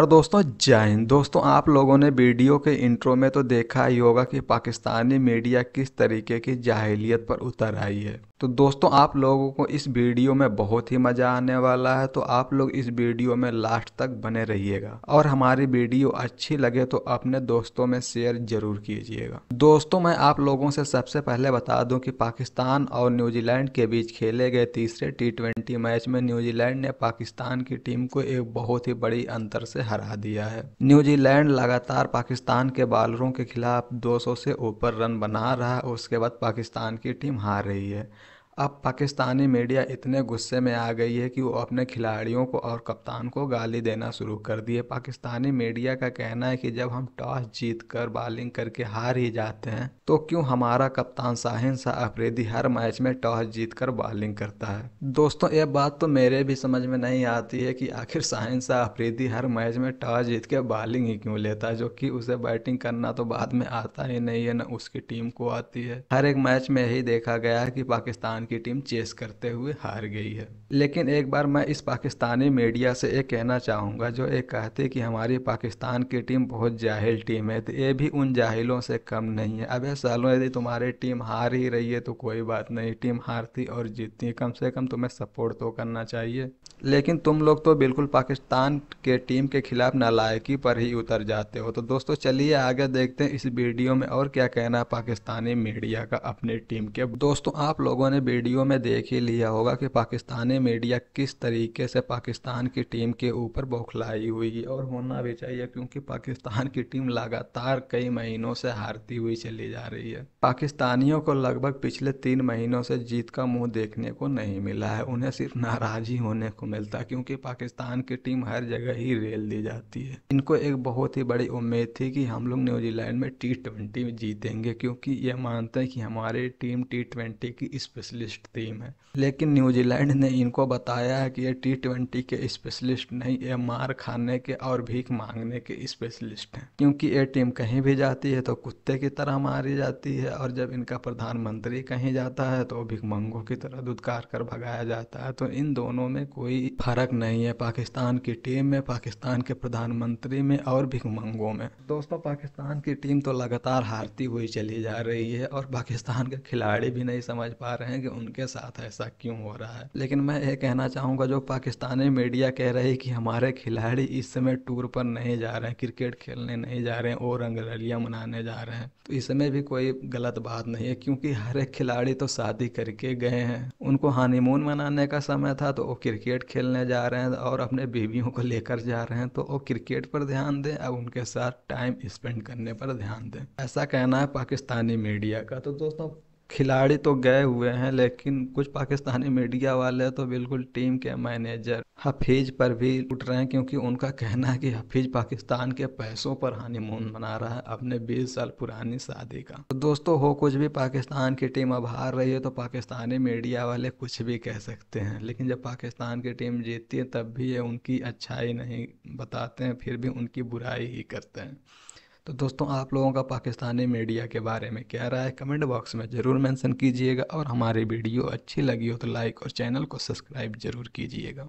और दोस्तों जय हिंद दोस्तों आप लोगों ने वीडियो के इंट्रो में तो देखा ही होगा कि पाकिस्तानी मीडिया किस तरीके की जाहिलियत पर उतर आई है तो दोस्तों आप लोगों को इस वीडियो में बहुत ही मज़ा आने वाला है तो आप लोग इस वीडियो में लास्ट तक बने रहिएगा और हमारी वीडियो अच्छी लगे तो अपने दोस्तों में शेयर जरूर कीजिएगा दोस्तों मैं आप लोगों से सबसे पहले बता दूं कि पाकिस्तान और न्यूजीलैंड के बीच खेले गए तीसरे टी मैच में न्यूजीलैंड ने पाकिस्तान की टीम को एक बहुत ही बड़ी अंतर से हरा दिया है न्यूजीलैंड लगातार पाकिस्तान के बॉलरों के खिलाफ दो से ऊपर रन बना रहा उसके बाद पाकिस्तान की टीम हार रही है अब पाकिस्तानी मीडिया इतने गुस्से में आ गई है कि वो अपने खिलाड़ियों को और कप्तान को गाली देना शुरू कर दी है पाकिस्तानी मीडिया का कहना है कि जब हम टॉस जीत कर बॉलिंग करके हार ही जाते हैं तो क्यों हमारा कप्तान शाहिन शाह अफरीदी हर मैच में टॉस जीत कर बॉलिंग करता है दोस्तों ये बात तो मेरे भी समझ में नहीं आती है कि आखिर साहिन शाह अफरीदी हर मैच में टॉस जीत के बॉलिंग ही क्यों लेता है जो कि उसे बैटिंग करना तो बाद में आता ही नहीं है न उसकी टीम को आती है हर एक मैच में यही देखा गया है कि पाकिस्तान की टीम चेस करते हुए हार गई है लेकिन एक बार मैं इस पाकिस्तानी मीडिया से ये कहना चाहूँगा जो ये कहते कि हमारी पाकिस्तान की टीम बहुत जाहिल टीम है तो ये भी उन जाहिलों से कम नहीं है अब सालों यदि तुम्हारी टीम हार ही रही है तो कोई बात नहीं टीम हारती और जीतती कम से कम तुम्हें सपोर्ट तो करना चाहिए लेकिन तुम लोग तो बिल्कुल पाकिस्तान के टीम के खिलाफ नालायकी पर ही उतर जाते हो तो दोस्तों चलिए आगे देखते हैं इस वीडियो में और क्या कहना है पाकिस्तानी मीडिया का अपनी टीम के दोस्तों आप लोगों ने वीडियो में देख ही लिया होगा कि पाकिस्तानी मीडिया किस तरीके से पाकिस्तान की टीम के ऊपर बौखलाई हुई है और होना भी चाहिए क्योंकि पाकिस्तान की टीम लगातार कई महीनों से हारती हुई चली जा रही है पाकिस्तानियों को लगभग पिछले तीन महीनों से जीत का मुंह देखने को नहीं मिला है उन्हें सिर्फ नाराज़ी होने को मिलता है क्योंकि पाकिस्तान की टीम हर जगह ही रेल दी जाती है इनको एक बहुत ही बड़ी उम्मीद थी कि हम लोग न्यूजीलैंड में टी ट्वेंटी जीतेंगे क्योंकि ये मानते हैं कि हमारी टीम टी ट्वेंटी की स्पेशलिस्ट स्पेशलिस्ट टीम है लेकिन न्यूजीलैंड ने इनको बताया है कि ये टी ट्वेंटी के स्पेशलिस्ट नहीं ये मार खाने के और भीख मांगने के स्पेशलिस्ट हैं क्योंकि ये टीम कहीं भी जाती है तो कुत्ते की तरह मारी जाती है और जब इनका प्रधानमंत्री कहीं जाता है तो भिखमंगों की तरह दुदकार कर भगाया जाता है तो इन दोनों में कोई फर्क नहीं है पाकिस्तान की टीम में पाकिस्तान के प्रधानमंत्री में और भिखमंगों में दोस्तों पाकिस्तान की टीम तो लगातार हारती हुई चली जा रही है और पाकिस्तान के खिलाड़ी भी नहीं समझ पा रहे हैं कि उनके साथ ऐसा क्यों हो रहा है लेकिन मैं ये कहना चाहूँगा जो पाकिस्तानी मीडिया कह रही कि हमारे खिलाड़ी इस समय टूर पर नहीं जा रहे हैं क्रिकेट खेलने नहीं जा रहे हैं और रंगरलियाँ मनाने जा रहे हैं तो इसमें भी कोई गलत बात नहीं है क्योंकि हर एक खिलाड़ी तो शादी करके गए हैं उनको हानिमून मनाने का समय था तो वो क्रिकेट खेलने जा रहे हैं और अपने बीवियों को लेकर जा रहे हैं तो वो क्रिकेट पर ध्यान दें अब उनके साथ टाइम स्पेंड करने पर ध्यान दें ऐसा कहना है पाकिस्तानी मीडिया का तो दोस्तों खिलाड़ी तो गए हुए हैं लेकिन कुछ पाकिस्तानी मीडिया वाले तो बिल्कुल टीम के मैनेजर हफीज पर भी उठ रहे हैं क्योंकि उनका कहना है कि हफीज पाकिस्तान के पैसों पर हनीमून मना रहा है अपने 20 साल पुरानी शादी का तो दोस्तों हो कुछ भी पाकिस्तान की टीम अब हार रही है तो पाकिस्तानी मीडिया वाले कुछ भी कह सकते हैं लेकिन जब पाकिस्तान की टीम जीतती है तब भी ये उनकी अच्छाई नहीं बताते हैं फिर भी उनकी बुराई ही करते हैं तो दोस्तों आप लोगों का पाकिस्तानी मीडिया के बारे में क्या राय कमेंट बॉक्स में ज़रूर मेंशन कीजिएगा और हमारी वीडियो अच्छी लगी हो तो लाइक और चैनल को सब्सक्राइब ज़रूर कीजिएगा